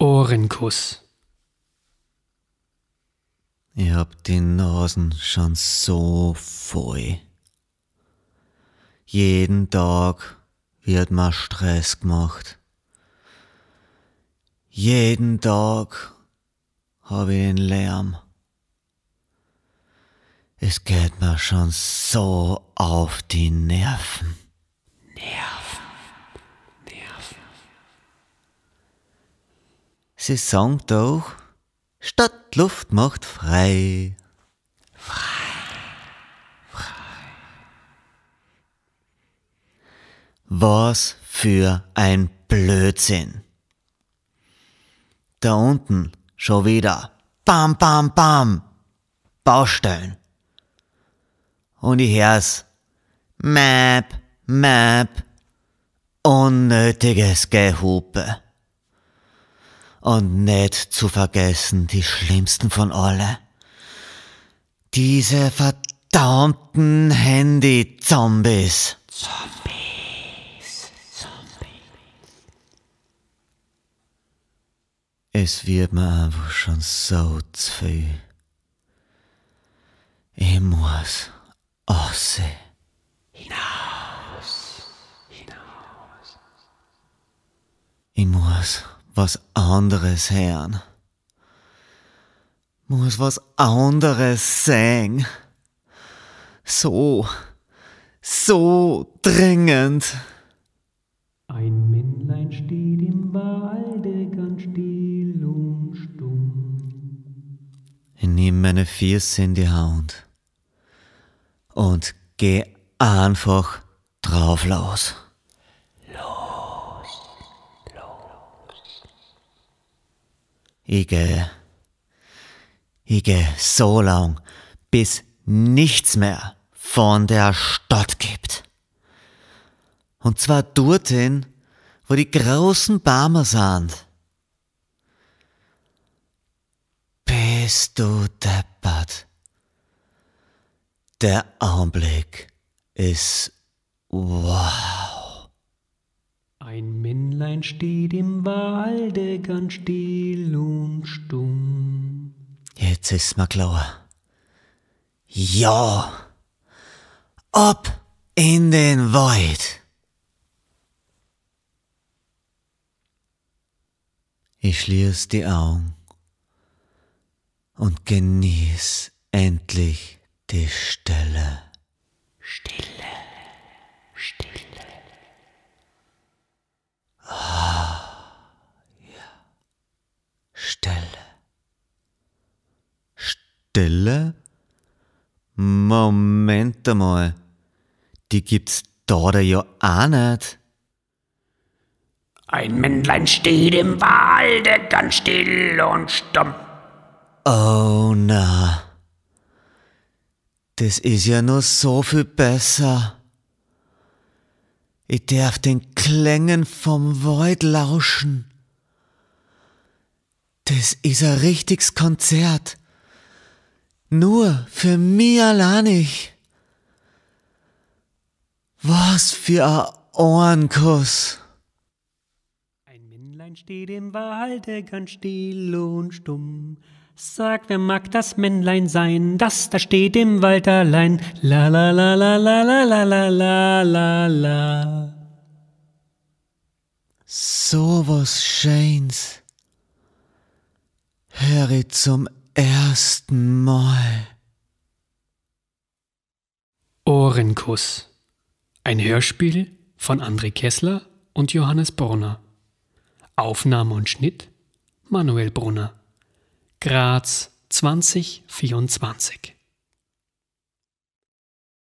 Ohrenkuss. Ich hab die Nasen schon so voll. Jeden Tag wird mir Stress gemacht. Jeden Tag hab ich den Lärm. Es geht mir schon so auf die Nerven. Nerven. Sie sangt auch, Stadtluft macht frei. Frei. Frei. Was für ein Blödsinn. Da unten schon wieder. Bam, bam, bam. Baustellen. Und ich hör's. Map, Map. Unnötiges Gehupe. Und nicht zu vergessen die schlimmsten von alle. Diese verdammten Handy-Zombies. Zombies. Zombies. Es wird mir einfach schon so zu viel. Ich muss aussehen. Hinaus. Hinaus. Ich muss was anderes hören. Muss was anderes sein. So, so dringend. Ein Männlein steht im Walde ganz still und stumm. Ich nehme meine Füße in die Hand und geh einfach drauf los. Ich, äh, ich Ige, so lang, bis nichts mehr von der Stadt gibt. Und zwar dorthin, wo die großen Bäume sind. Bist du deppert? Der Augenblick ist wow. Ein Männlein steht im Walde ganz still und stumm. Jetzt ist mir klar. Ja. Ab in den Wald. Ich schließ die Augen und genieß endlich die Stelle. Stelle? Moment einmal, die gibt's da da ja auch nicht. Ein Männlein steht im Walde ganz still und stumm. Oh na, das ist ja nur so viel besser. Ich darf den Klängen vom Wald lauschen. Das ist ein richtiges Konzert. Nur für mich allein. Was für ein Ohrenkuss. Ein Männlein steht im Walde ganz still und stumm. Sag, wer mag das Männlein sein, das da steht im Wald allein. La la la la la la la la la la la. So was Scheins. Höre zum ersten Mal. Ohrenkuss. Ein Hörspiel von André Kessler und Johannes Brunner. Aufnahme und Schnitt Manuel Brunner. Graz 2024